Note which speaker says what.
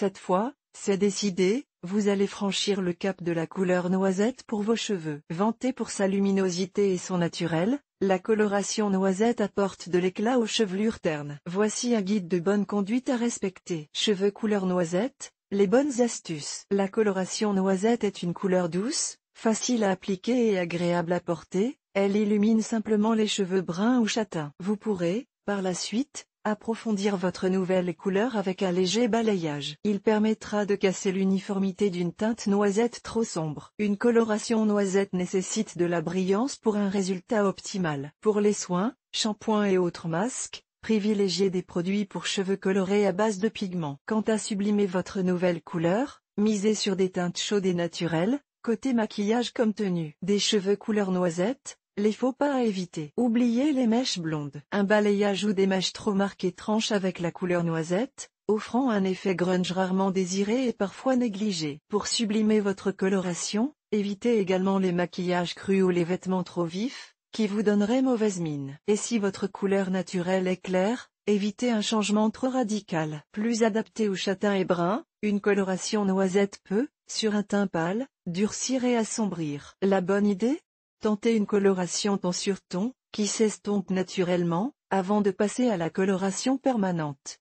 Speaker 1: Cette fois, c'est décidé, vous allez franchir le cap de la couleur noisette pour vos cheveux. Vantée pour sa luminosité et son naturel, la coloration noisette apporte de l'éclat aux chevelures ternes. Voici un guide de bonne conduite à respecter. Cheveux couleur noisette, les bonnes astuces. La coloration noisette est une couleur douce, facile à appliquer et agréable à porter, elle illumine simplement les cheveux bruns ou châtains. Vous pourrez, par la suite, Approfondir votre nouvelle couleur avec un léger balayage. Il permettra de casser l'uniformité d'une teinte noisette trop sombre. Une coloration noisette nécessite de la brillance pour un résultat optimal. Pour les soins, shampoings et autres masques, privilégiez des produits pour cheveux colorés à base de pigments. Quant à sublimer votre nouvelle couleur, misez sur des teintes chaudes et naturelles, côté maquillage comme tenue. Des cheveux couleur noisette, les faux pas à éviter. Oubliez les mèches blondes. Un balayage ou des mèches trop marquées tranche avec la couleur noisette, offrant un effet grunge rarement désiré et parfois négligé. Pour sublimer votre coloration, évitez également les maquillages crus ou les vêtements trop vifs, qui vous donneraient mauvaise mine. Et si votre couleur naturelle est claire, évitez un changement trop radical. Plus adapté au châtain et brun, une coloration noisette peut, sur un teint pâle, durcir et assombrir. La bonne idée Tentez une coloration ton sur ton, qui s'estompe naturellement, avant de passer à la coloration permanente.